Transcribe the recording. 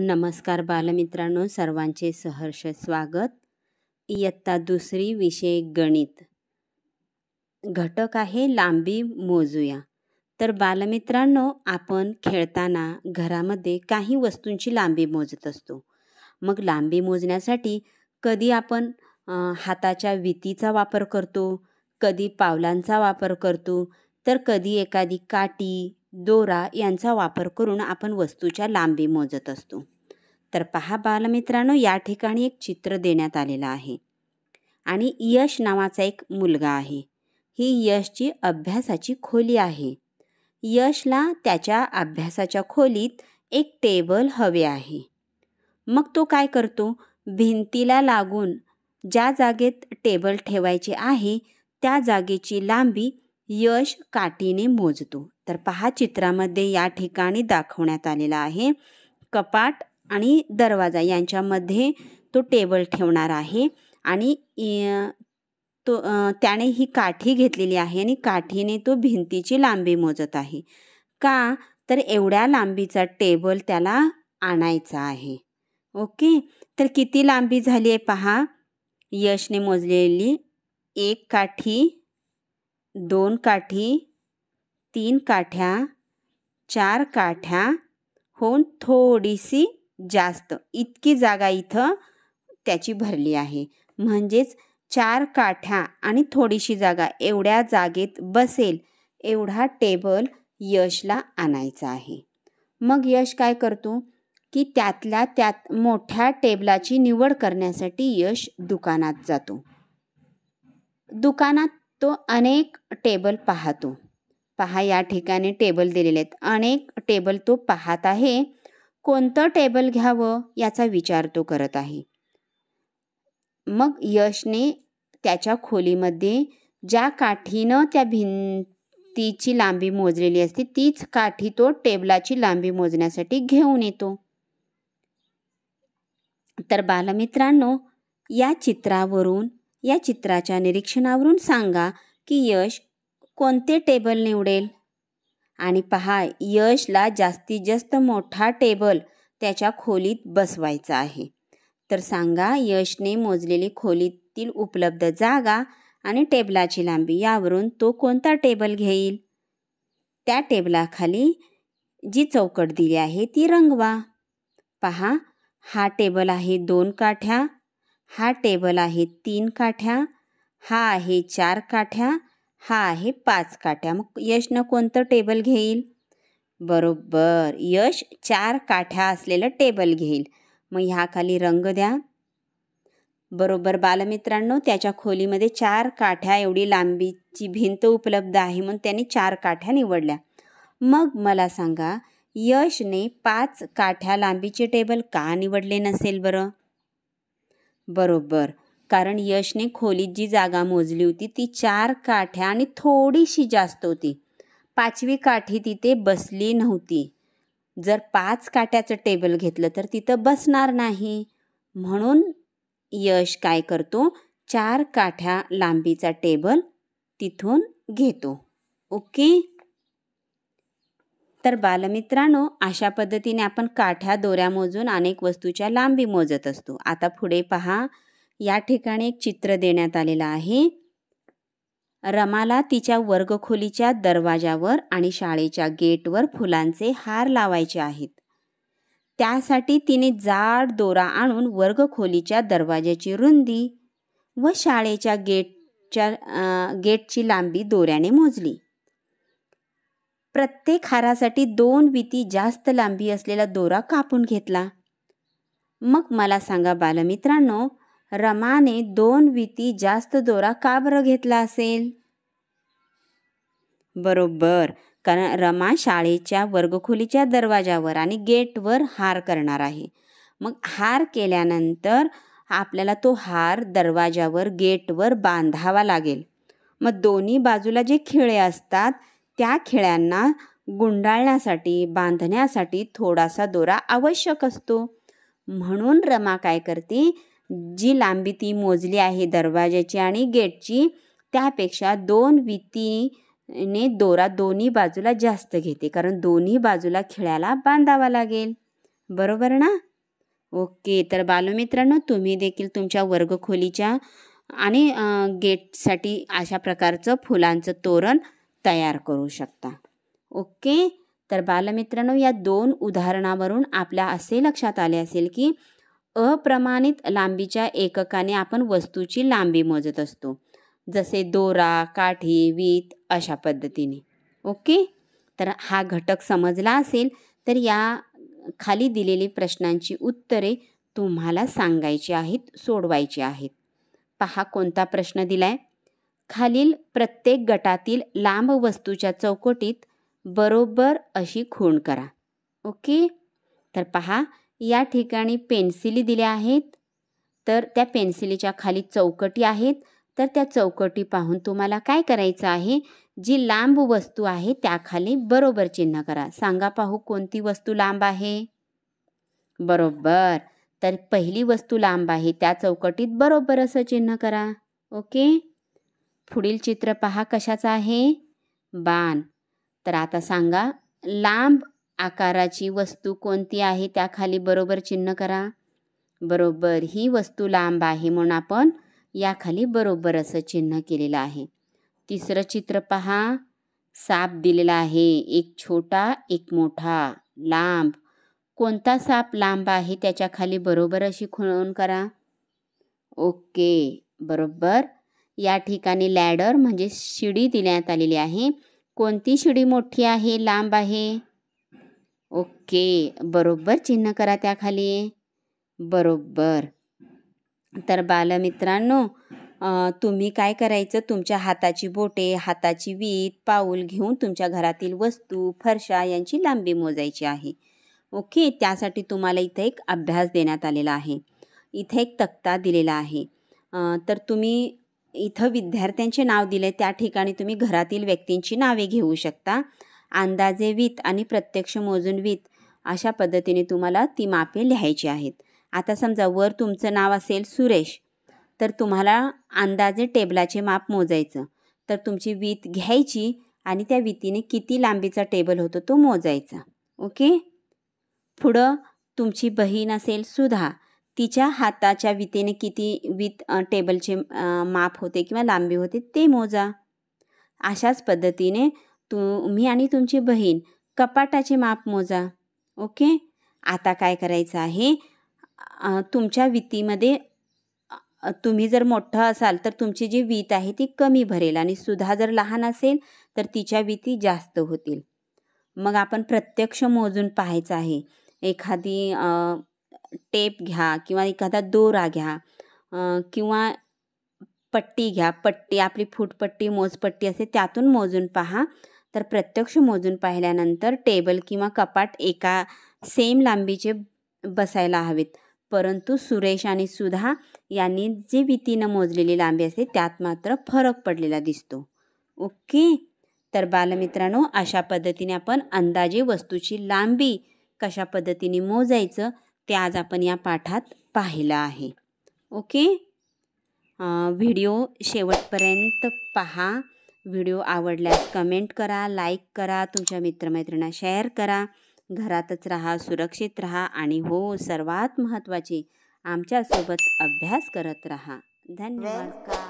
नमस्कार बालमित्रांनो सर्वांचे सहर्ष स्वागत इयत्ता दुसरी विषय गणित घटक आहे लांबी मोजूया तर बालमित्रांनो आपण खेळताना घरामध्ये काही वस्तूंची लांबी मोजत असतो मग लांबी मोजण्यासाठी कधी आपण हाताच्या वितीचा वापर करतो कधी पावलांचा वापर करतो तर कधी एखादी काठी दोरा यांचा वापर करून आपण वस्तूच्या लांबी मोजत असतो तर पहा बालमित्रांनो या ठिकाणी एक चित्र देण्यात आलेलं आहे आणि यश नावाचा एक मुलगा आहे ही यशची अभ्यासाची खोली आहे यशला त्याच्या अभ्यासाच्या खोलीत एक टेबल हवे आहे मग तो काय करतो भिंतीला लागून ज्या जागेत टेबल ठेवायचे आहे त्या जागेची लांबी यश काठीने मोजतो तर पहा चित्रामध्ये या ठिकाणी दाखवण्यात आलेला आहे कपाट आणि दरवाजा यांच्यामध्ये तो टेबल ठेवणार आहे आणि तो त्याने ही काठी घेतलेली आहे आणि काठीने तो भिंतीची लांबी मोजत आहे का तर एवढ्या लांबीचा टेबल त्याला आणायचा आहे ओके तर किती लांबी झाली आहे पहा यशने मोजलेली एक काठी दोन काठी तीन काठ्या चार काठ्या होऊन थोडीशी जास्त इतकी जागा इथं त्याची भरली आहे म्हणजेच चार काठ्या आणि थोडीशी जागा एवढ्या जागेत बसेल एवढा टेबल यशला आणायचा आहे मग यश काय करतो की त्यातल्या त्यात मोठ्या टेबलाची निवड करण्यासाठी यश दुकानात जातो दुकानात तो अनेक टेबल पाहतो पहा या ठिकाणी टेबल दिलेले आहेत अनेक टेबल तो पाहत आहे कोणतं टेबल घ्यावं याचा विचार तो करत आहे मग यशने त्याच्या खोलीमध्ये ज्या काठीनं त्या भिंतीची लांबी मोजलेली असते तीच काठी तो टेबलाची लांबी मोजण्यासाठी घेऊन येतो तर बालमित्रांनो या चित्रावरून या चित्राच्या निरीक्षणावरून सांगा की यश कोणते टेबल निवडेल आणि पहा यशला जास्तीत जास्त मोठा टेबल त्याच्या खोलीत बसवायचा आहे तर सांगा यशने मोजलेली खोलीतील उपलब्ध जागा आणि टेबलाची लांबी यावरून तो कोणता टेबल घेईल त्या टेबलाखाली जी चौकट दिली आहे ती रंगवा पहा हा टेबल आहे दोन काठ्या हा टेबल आहे तीन काठ्या हा आहे चार काठ्या हा आहे पाच काठ्या मग यशनं कोणतं टेबल घेईल बरोबर यश चार काठ्या असलेलं टेबल घेईल मग ह्याखाली रंग द्या बरोबर बालमित्रांनो त्याच्या खोलीमध्ये चार काठ्या एवढी लांबीची भिंत उपलब्ध आहे म्हणून त्याने चार काठ्या निवडल्या मग मला सांगा यशने पाच काठ्या लांबीचे टेबल का निवडले नसेल बरं बरोबर कारण यशने खोलीत जी जागा मोजली होती ती चार काठ्या आणि थोडीशी जास्त होती पाचवी काठी तिथे बसली नव्हती जर पाच काठ्याचं टेबल घेतलं तर तिथं बसणार नाही म्हणून यश काय करतो चार काठ्या लांबीचा टेबल तिथून घेतो ओके तर बालमित्रांनो अशा पद्धतीने आपण काठ्या दोऱ्या मोजून अनेक वस्तूच्या लांबी मोजत असतो आता पुढे पहा या ठिकाणी एक चित्र देण्यात आलेलं आहे रमाला तिच्या वर्गखोलीच्या दरवाजावर आणि शाळेच्या गेटवर फुलांचे हार लावायचे आहेत त्यासाठी तिने जाड दोरा आणून वर्गखोलीच्या दरवाजाची रुंदी व शाळेच्या गेटच्या गेटची लांबी दोऱ्याने मोजली प्रत्येक हारासाठी दोन विती जास्त लांबी असलेला दोरा कापून घेतला मग मला सांगा बालमित्रांनो रमाने दोन विती जास्त दोरा का बरं घेतला असेल बरोबर कारण रमा शाळेच्या वर्गखोलीच्या दरवाजावर आणि गेटवर हार करणार आहे मग हार केल्यानंतर आपल्याला तो हार दरवाजावर गेटवर बांधावा लागेल मग दोन्ही बाजूला जे खिळे असतात त्या खिळ्यांना गुंडाळण्यासाठी बांधण्यासाठी थोडासा दोरा आवश्यक असतो म्हणून रमा काय करते जी लांबी ती मोजली आहे दरवाज्याची आणि गेटची त्यापेक्षा दोन वितीने दोरा दोन्ही बाजूला जास्त घेते कारण दोन्ही बाजूला खिळ्याला बांधावा लागेल बरोबर ना ओके तर बालमित्रांनो तुम्ही देखील तुमच्या वर्गखोलीच्या आणि गेटसाठी अशा प्रकारचं फुलांचं तोरण तयार करू शकता ओके तर बालमित्रांनो या दोन उदाहरणावरून आपल्या असे लक्षात आले असेल की अप्रमाणित लांबीच्या एककाने आपण वस्तूची लांबी मोजत असतो जसे दोरा काठी वीत अशा पद्धतीने ओके तर हा घटक समजला असेल तर या खाली दिलेली प्रश्नांची उत्तरे तुम्हाला सांगायची आहेत सोडवायची आहेत पहा कोणता प्रश्न दिला आहे खालील प्रत्येक गटातील लांब वस्तूच्या चौकटीत बरोबर अशी खूण करा ओके तर पहा या ठिकाणी पेन्सिली दिल्या आहेत तर त्या पेन्सिलीच्या खाली चौकटी आहेत तर त्या चौकटी पाहून तुम्हाला काय करायचं आहे जी लांब वस्तू आहे त्याखाली बरोबर चिन्ह करा सांगा पाहू कोणती वस्तू लांब आहे बरोबर तर पहिली वस्तू लांब आहे त्या चौकटीत बरोबर असं चिन्ह करा ओके पुढील चित्र पहा कशाचं आहे बाण तर आता सांगा लांब आकाराची वस्तू कोणती आहे त्याखाली बरोबर चिन्ह करा बरोबर ही वस्तू लांब आहे म्हणून आपण याखाली बरोबर असं चिन्ह केलेलं आहे तिसरं चित्र पहा साप दिलेला आहे एक छोटा एक मोठा लांब कोणता साप लांब आहे त्याच्याखाली बरोबर अशी खुळवून करा ओके बरोबर या ठिकाणी लॅडर म्हणजे शिडी देण्यात आलेली आहे कोणती शिडी मोठी आहे लांब आहे ओके बरोबर चिन्ह करा त्याखाली बरोबर तर बालमित्रांनो तुम्ही काय करायचं तुमच्या हाताची बोटे हाताची वीत पाऊल घेऊन तुमच्या घरातील वस्तू फरशा यांची लांबी मोजायची आहे ओके त्यासाठी तुम्हाला इथं एक अभ्यास देण्यात आलेला आहे इथे एक तक्ता दिलेला आहे तर तुम्ही इथं विद्यार्थ्यांचे नाव दिले त्या ठिकाणी तुम्ही घरातील व्यक्तींची नावे घेऊ शकता अंदाजे वीत आणि प्रत्यक्ष मोजून वीत अशा पद्धतीने तुम्हाला ती मापे लिहायची आहेत आता समजा वर तुमचं नाव असेल सुरेश तर तुम्हाला अंदाजे टेबलाचे माप मोजायचं तर तुमची वीत घ्यायची आणि त्या वितीने किती लांबीचा टेबल होतो तो मोजायचा ओके पुढं तुमची बहीण असेल सुधा तिच्या हाताच्या वितेने किती वित टेबलचे माप होते किंवा लांबी होते ते मोजा अशाच पद्धतीने तुम्ही आणि तुमची बहीण कपाटाचे माप मोजा ओके आता काय करायचं आहे तुमच्या वितीमध्ये तुम्ही जर मोठं असाल तर तुमची जी वीत आहे ती कमी भरेल आणि सुधा जर लहान असेल तर तिच्या विती जास्त होतील मग आपण प्रत्यक्ष मोजून पाहायचं आहे एखादी टेप घ्या किंवा एखादा दोरा घ्या किंवा पट्टी घ्या पट्टी आपली फूटपट्टी मोजपट्टी असते त्यातून मोजून पहा तर प्रत्यक्ष मोजून पाहिल्यानंतर टेबल किंवा कपाट एका सेम लांबीचे बसायला हवेत परंतु सुरेश आणि सुधा यांनी जे भीतीनं मोजलेली लांबी असते त्यात मात्र फरक पडलेला दिसतो ओके तर बालमित्रांनो अशा पद्धतीने आपण अंदाजे वस्तूची लांबी कशा पद्धतीने मोजायचं ते आज आपण या पाठात पाहिलं आहे ओके व्हिडिओ शेवटपर्यंत पहा व्हिडिओ आवडल्यास कमेंट करा लाईक करा तुमच्या मित्रमैत्रिणींना शेअर करा घरातच रहा, सुरक्षित रहा, आणि हो सर्वात महत्त्वाचे आमच्यासोबत अभ्यास करत रहा, धन्यवाद